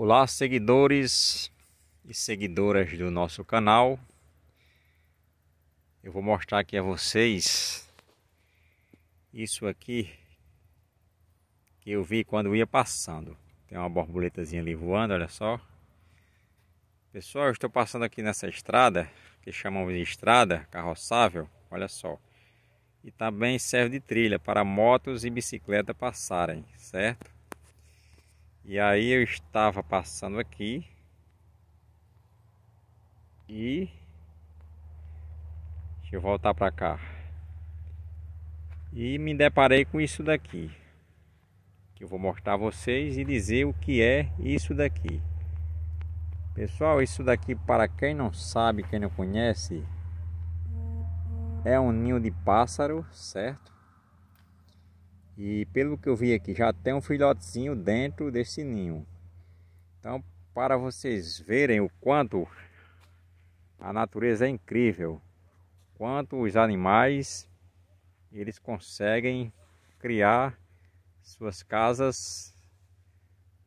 Olá, seguidores e seguidoras do nosso canal. Eu vou mostrar aqui a vocês isso aqui que eu vi quando eu ia passando. Tem uma borboletazinha ali voando, olha só. Pessoal, eu estou passando aqui nessa estrada, que chamamos de estrada carroçável, olha só. E também serve de trilha para motos e bicicleta passarem, certo? E aí eu estava passando aqui e deixa eu voltar para cá. E me deparei com isso daqui. Que eu vou mostrar a vocês e dizer o que é isso daqui. Pessoal, isso daqui para quem não sabe, quem não conhece, é um ninho de pássaro, certo? E pelo que eu vi aqui, já tem um filhotezinho dentro desse ninho. Então, para vocês verem o quanto a natureza é incrível, quanto os animais eles conseguem criar suas casas,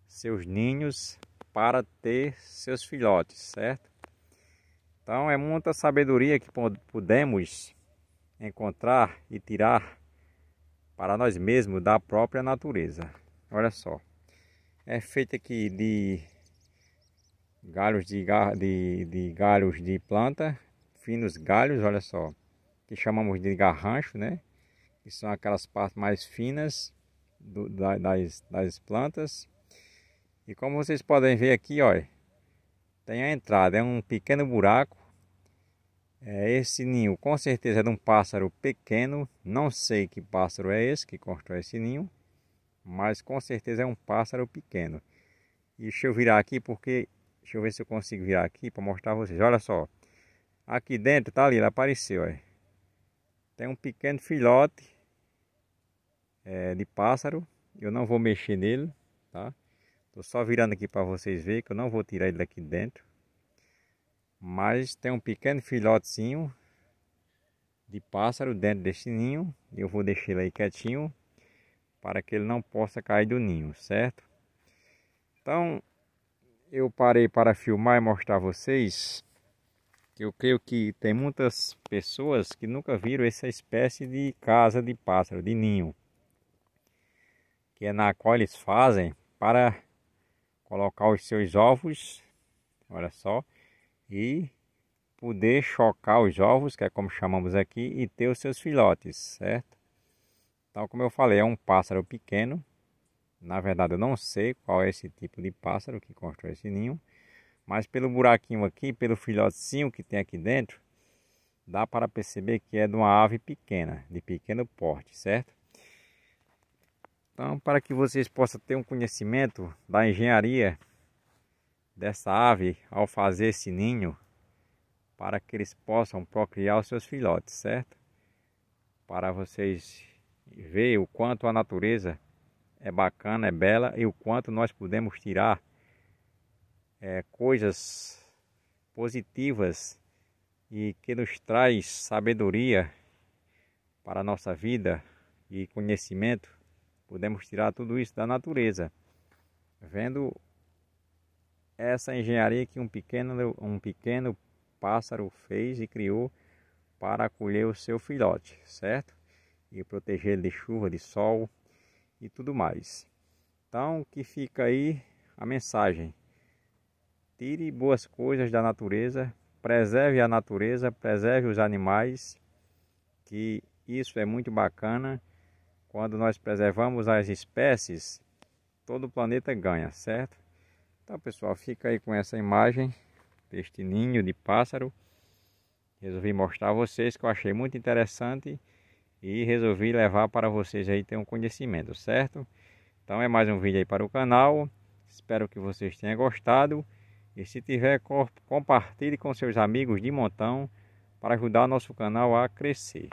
seus ninhos para ter seus filhotes, certo? Então é muita sabedoria que podemos encontrar e tirar para nós mesmos da própria natureza. Olha só, é feita aqui de galhos de, de, de, galhos de planta, finos galhos, olha só, que chamamos de garrancho, né? Que são aquelas partes mais finas do, da, das, das plantas. E como vocês podem ver aqui, olha, tem a entrada, é um pequeno buraco é, esse ninho com certeza é de um pássaro pequeno, não sei que pássaro é esse que constrói esse ninho, mas com certeza é um pássaro pequeno. E deixa eu virar aqui porque, deixa eu ver se eu consigo virar aqui para mostrar vocês. Olha só, aqui dentro tá ali, ele apareceu, é. tem um pequeno filhote é, de pássaro, eu não vou mexer nele, tá? Tô só virando aqui para vocês verem que eu não vou tirar ele daqui dentro. Mas tem um pequeno filhotinho de pássaro dentro deste ninho. Eu vou deixar ele aí quietinho para que ele não possa cair do ninho, certo? Então, eu parei para filmar e mostrar a vocês que eu creio que tem muitas pessoas que nunca viram essa espécie de casa de pássaro, de ninho, que é na qual eles fazem para colocar os seus ovos, olha só, e poder chocar os ovos, que é como chamamos aqui, e ter os seus filhotes, certo? Então, como eu falei, é um pássaro pequeno. Na verdade, eu não sei qual é esse tipo de pássaro que constrói esse ninho, mas pelo buraquinho aqui, pelo filhotinho que tem aqui dentro, dá para perceber que é de uma ave pequena, de pequeno porte, certo? Então, para que vocês possam ter um conhecimento da engenharia dessa ave ao fazer esse ninho para que eles possam procriar os seus filhotes, certo? Para vocês verem o quanto a natureza é bacana, é bela e o quanto nós podemos tirar é, coisas positivas e que nos traz sabedoria para a nossa vida e conhecimento. Podemos tirar tudo isso da natureza, vendo essa engenharia que um pequeno, um pequeno pássaro fez e criou para acolher o seu filhote, certo? E proteger de chuva, de sol e tudo mais. Então, que fica aí a mensagem. Tire boas coisas da natureza, preserve a natureza, preserve os animais, que isso é muito bacana. Quando nós preservamos as espécies, todo o planeta ganha, certo? Então pessoal, fica aí com essa imagem deste ninho de pássaro. Resolvi mostrar a vocês que eu achei muito interessante e resolvi levar para vocês aí ter um conhecimento, certo? Então é mais um vídeo aí para o canal. Espero que vocês tenham gostado. E se tiver, compartilhe com seus amigos de montão para ajudar nosso canal a crescer.